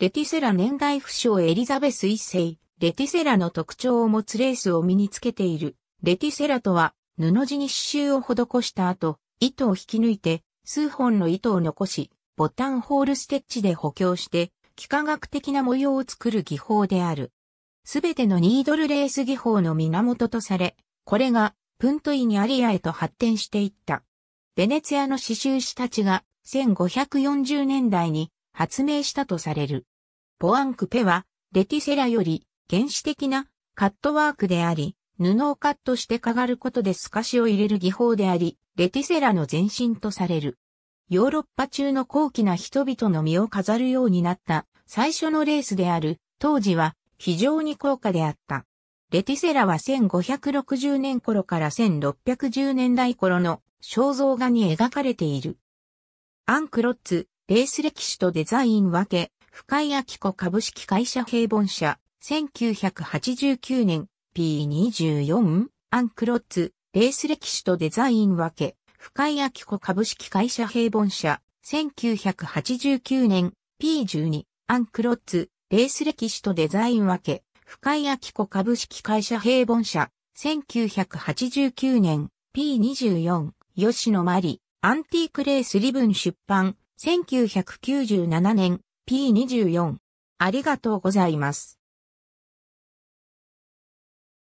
レティセラ年代不詳エリザベス一世、レティセラの特徴を持つレースを身につけている。レティセラとは、布地に刺繍を施した後、糸を引き抜いて、数本の糸を残し、ボタンホールステッチで補強して、幾何学的な模様を作る技法である。すべてのニードルレース技法の源とされ、これがプントイにアリアへと発展していった。ベネツィアの刺繍師たちが1540年代に発明したとされる。ポアンクペは、レティセラより原始的なカットワークであり、布をカットしてかがることで透かしを入れる技法であり、レティセラの前身とされる。ヨーロッパ中の高貴な人々の身を飾るようになった最初のレースである、当時は非常に高価であった。レティセラは1560年頃から1610年代頃の肖像画に描かれている。アンクロッツ、レース歴史とデザイン分け、深井明子株式会社平凡社、1989年、P24、アンクロッツ、レース歴史とデザイン分け、深井明子株式会社平凡社、1989年、P12、アンクロッツ、レース歴史とデザイン分け、深井明子株式会社平凡社、1989年、P24、吉野真理、アンティークレースリブン出版、1997年、P24。ありがとうございます。